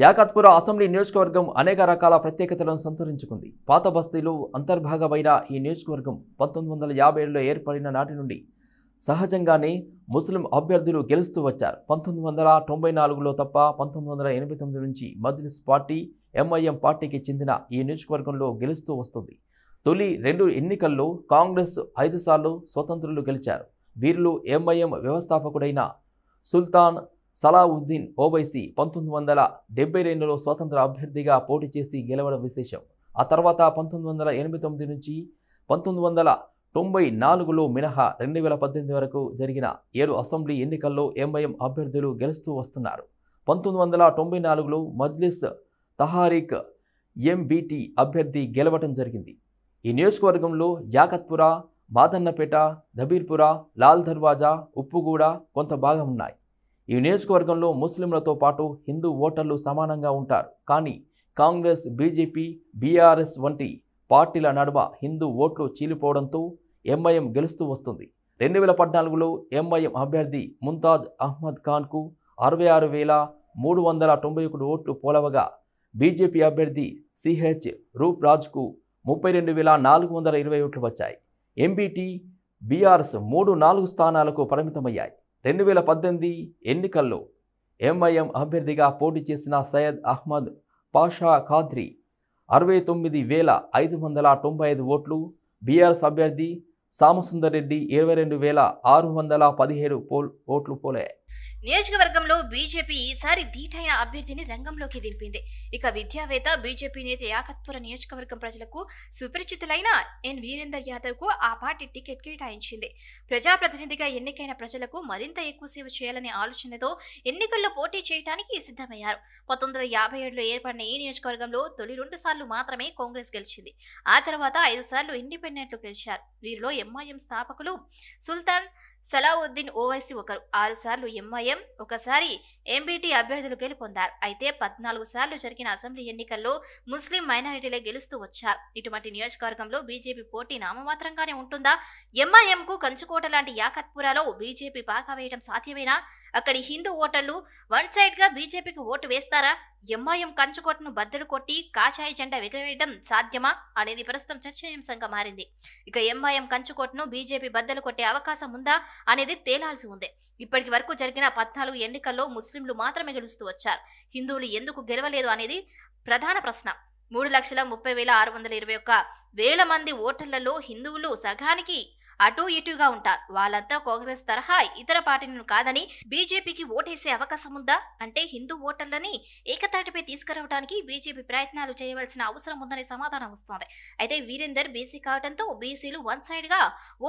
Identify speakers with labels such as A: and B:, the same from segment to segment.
A: Yakutpura assembly నియోజకవర్గం అనేక రకాల ప్రత్యేకతలను సంతరించుకుంది పాత బస్తీలో అంతర్భాగమైన ఈ నియోజకవర్గం పంతొమ్మిది వందల యాభై ఏడులో ఏర్పడిన నాటి నుండి సహజంగానే ముస్లిం అభ్యర్థులు గెలుస్తూ వచ్చారు పంతొమ్మిది వందల తొంభై నాలుగులో తప్ప పంతొమ్మిది వందల ఎనభై తొమ్మిది నుంచి మజ్లిస్ పార్టీ ఎంఐఎం పార్టీకి చెందిన ఈ నియోజకవర్గంలో గెలుస్తూ వస్తుంది తొలి రెండు ఎన్నికల్లో కాంగ్రెస్ ఐదు సార్లు స్వతంత్రులు గెలిచారు వీరిలో ఎంఐఎం వ్యవస్థాపకుడైన సుల్తాన్ సలావుద్దీన్ ఓవైసీ పంతొమ్మిది వందల డెబ్బై రెండులో స్వతంత్ర అభ్యర్థిగా పోటీ చేసి గెలవడం విశేషం ఆ తర్వాత పంతొమ్మిది వందల ఎనభై తొమ్మిది నుంచి పంతొమ్మిది వందల తొంభై నాలుగులో మినహా రెండు వేల పద్దెనిమిది వరకు జరిగిన ఏడు అసెంబ్లీ ఎన్నికల్లో ఎంఐఎం అభ్యర్థులు గెలుస్తూ వస్తున్నారు పంతొమ్మిది వందల తొంభై నాలుగులో మజ్లిస్ తహారీక్ ఎంబీటీ అభ్యర్థి గెలవటం జరిగింది ఈ నియోజకవర్గంలో యాకత్పుర మాదన్నపేట దబీర్పుర లాల్ దర్వాజా ఉప్పుగూడ కొంత భాగం ఉన్నాయి ఈ నియోజకవర్గంలో ముస్లింలతో పాటు హిందూ ఓటర్లు సమానంగా ఉంటారు కానీ కాంగ్రెస్ బీజేపీ బీఆర్ఎస్ వంటి పార్టీల నడుమ హిందూ ఓట్లు చీలిపోవడంతో ఎంఐఎం గెలుస్తూ వస్తుంది రెండు వేల పద్నాలుగులో ఎంఐఎం అభ్యర్థి ముంతాజ్ అహ్మద్ ఖాన్కు అరవై ఆరు వేల మూడు వందల తొంభై ఒకటి ఓట్లు పోలవగా బీజేపీ అభ్యర్థి సిహెచ్ రూప్ రాజ్కు ముప్పై రెండు వేల నాలుగు వందల ఇరవై ఓట్లు వచ్చాయి ఎంబీటీ బీఆర్ఎస్ మూడు నాలుగు స్థానాలకు పరిమితమయ్యాయి రెండు వేల పద్దెనిమిది ఎన్నికల్లో ఎంఐఎం అభ్యర్థిగా పోటీ చేసిన సయ్యద్ అహ్మద్ పాషా ఖాద్రి అరవై తొమ్మిది వేల ఐదు వందల తొంభై ఐదు ఓట్లు బీఆర్ఎస్ అభ్యర్థి సామసుందర్ రెడ్డి ఇరవై రెండు వేల ఆరు వందల పదిహేడు పోల్ ఓట్లు పోలే
B: నియోజకవర్గంలో బీజేపీ ఈసారి దీటైన అభ్యర్థిని రంగంలోకి దింపింది ఇక విద్యావేత్త బీజేపీ నేత యాకత్పుర నియోజకవర్గం ప్రజలకు సుపరిచితులైన ఎన్ వీరేందర్ యాదవ్ కు ఆ పార్టీ టికెట్ కేటాయించింది ప్రజాప్రతినిధిగా ఎన్నికైన ప్రజలకు మరింత ఎక్కువ సేవ చేయాలనే ఆలోచనతో ఎన్నికల్లో పోటీ చేయడానికి సిద్ధమయ్యారు పంతొమ్మిది వందల యాభై ఏడులో ఏర్పడిన ఈ నియోజకవర్గంలో తొలి రెండు సార్లు మాత్రమే కాంగ్రెస్ గెలిచింది ఆ తర్వాత ఐదు సార్లు ఇండిపెండెంట్లు గెలిచారు వీరిలో ఎంఐఎం స్థాపకులు సుల్తాన్ సలావుద్దీన్ ఓవైసీ ఒకరు ఆరు సార్లు ఎంఐఎం ఒకసారి ఎంబీటీ అభ్యర్థులు గెలుపొందారు అయితే పద్నాలుగు సార్లు జరిగిన అసెంబ్లీ ఎన్నికల్లో ముస్లిం మైనారిటీలే గెలుస్తూ వచ్చారు ఇటువంటి నియోజకవర్గంలో బీజేపీ పోటీ నామమాత్రంగానే ఉంటుందా ఎంఐఎంకు కంచుకోట లాంటి యాకత్పురాలో బీజేపీ బాగా వేయడం సాధ్యమేనా అక్కడి హిందూ ఓటర్లు వన్ గా బీజేపీకి ఓటు వేస్తారా ఎంఐఎం కంచుకోటను బద్దలు కొట్టి కాషాయ జెండా ఎగరవేయడం సాధ్యమా అనేది ప్రస్తుతం చర్చనీయాంశంగా మారింది ఇక ఎంఐఎం కంచుకోటను బీజేపీ బద్దలు కొట్టే అవకాశం ఉందా అనేది తేలాల్సి ఉంది ఇప్పటి వరకు జరిగిన పద్నాలుగు ఎన్నికల్లో ముస్లింలు మాత్రమే గెలుస్తూ వచ్చారు హిందువులు ఎందుకు గెలవలేదు అనేది ప్రధాన ప్రశ్న మూడు లక్షల ముప్పై వేల ఆరు వందల ఇరవై ఒక్క వేల మంది ఓటర్లలో హిందువులు సగానికి అటు ఇటుగా ఉంటారు వాళ్ళంతా కాంగ్రెస్ తరహా ఇతర పార్టీలను కాదని బీజేపీకి ఓటేసే అవకాశం ఉందా అంటే హిందూ ఓటర్లని ఏకతాటిపై తీసుకురావడానికి బీజేపీ ప్రయత్నాలు చేయవలసిన అవసరం ఉందనే సమాధానం వస్తోంది అయితే వీరేందర్ బీసీ కావడంతో బీసీలు వన్ సైడ్ గా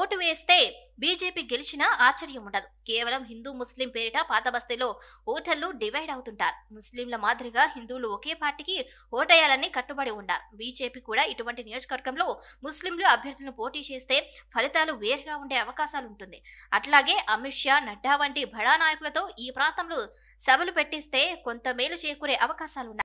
B: ఓటు వేస్తే బీజేపీ గెలిచినా ఆశ్చర్యం ఉండదు కేవలం హిందూ ముస్లిం పేరిట పాత బస్తీలో ఓటర్లు డివైడ్ అవుతుంటారు ముస్లింల మాదిరిగా హిందువులు ఒకే పార్టీకి ఓటేయాలని కట్టుబడి ఉన్నారు బీజేపీ కూడా ఇటువంటి నియోజకవర్గంలో ముస్లింలు అభ్యర్థులను పోటీ చేస్తే ఫలితాలు వేరుగా ఉండే అవకాశాలు ఉంటుంది అట్లాగే అమిత్ షా నడ్డా వంటి బడా నాయకులతో ఈ ప్రాంతంలో సభలు పెట్టిస్తే కొంత మేలు చేకూరే అవకాశాలున్నాయి